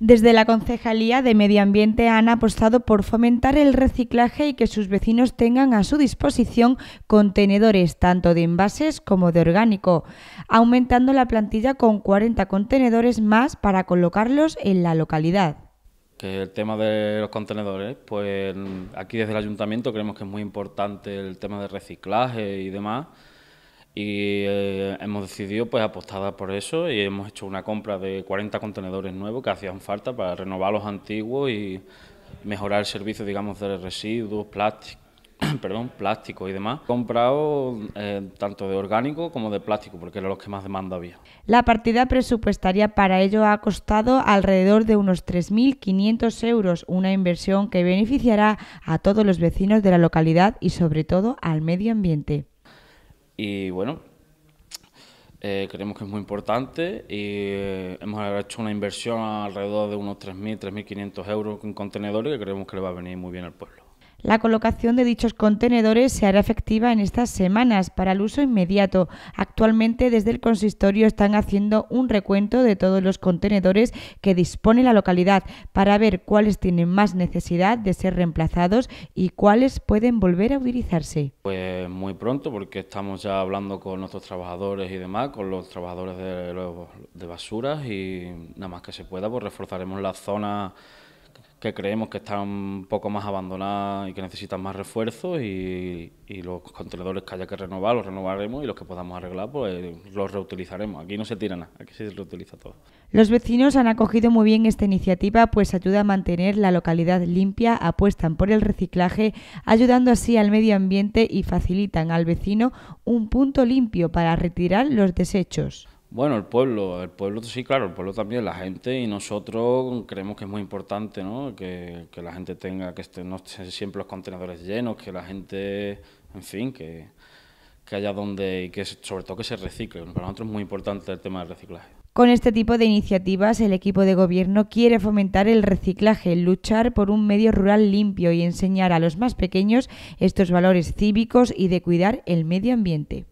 Desde la Concejalía de Medio Ambiente han apostado por fomentar el reciclaje y que sus vecinos tengan a su disposición contenedores tanto de envases como de orgánico, aumentando la plantilla con 40 contenedores más para colocarlos en la localidad. Que el tema de los contenedores, pues aquí desde el ayuntamiento creemos que es muy importante el tema de reciclaje y demás y eh, hemos decidido pues apostar por eso y hemos hecho una compra de 40 contenedores nuevos que hacían falta para renovar los antiguos y mejorar el servicio digamos de residuos, plástico, y demás, comprado eh, tanto de orgánico como de plástico, porque eran los que más demanda había. La partida presupuestaria para ello ha costado alrededor de unos 3.500 euros, una inversión que beneficiará a todos los vecinos de la localidad y sobre todo al medio ambiente. Y bueno, eh, creemos que es muy importante y eh, hemos hecho una inversión alrededor de unos 3.000, 3.500 euros en contenedores que creemos que le va a venir muy bien al pueblo. La colocación de dichos contenedores se hará efectiva en estas semanas para el uso inmediato. Actualmente desde el consistorio están haciendo un recuento de todos los contenedores que dispone la localidad para ver cuáles tienen más necesidad de ser reemplazados y cuáles pueden volver a utilizarse. Pues muy pronto porque estamos ya hablando con nuestros trabajadores y demás, con los trabajadores de, basuras y nada más que se pueda pues reforzaremos la zona que creemos que están un poco más abandonadas y que necesitan más refuerzos y, los contenedores que haya que renovar los renovaremos y los que podamos arreglar pues los reutilizaremos. Aquí no se tira nada, aquí se reutiliza todo. Los vecinos han acogido muy bien esta iniciativa pues ayuda a mantener la localidad limpia, apuestan por el reciclaje, ayudando así al medio ambiente y facilitan al vecino un punto limpio para retirar los desechos. Bueno, el pueblo, el pueblo sí, claro, el pueblo también, la gente y nosotros creemos que es muy importante, ¿no? Que, la gente tenga, que estén no estén siempre los contenedores llenos, que la gente, en fin, que, que haya donde y que sobre todo que se recicle. Para nosotros es muy importante el tema del reciclaje. Con este tipo de iniciativas, el equipo de gobierno quiere fomentar el reciclaje, luchar por un medio rural limpio y enseñar a los más pequeños estos valores cívicos y de cuidar el medio ambiente.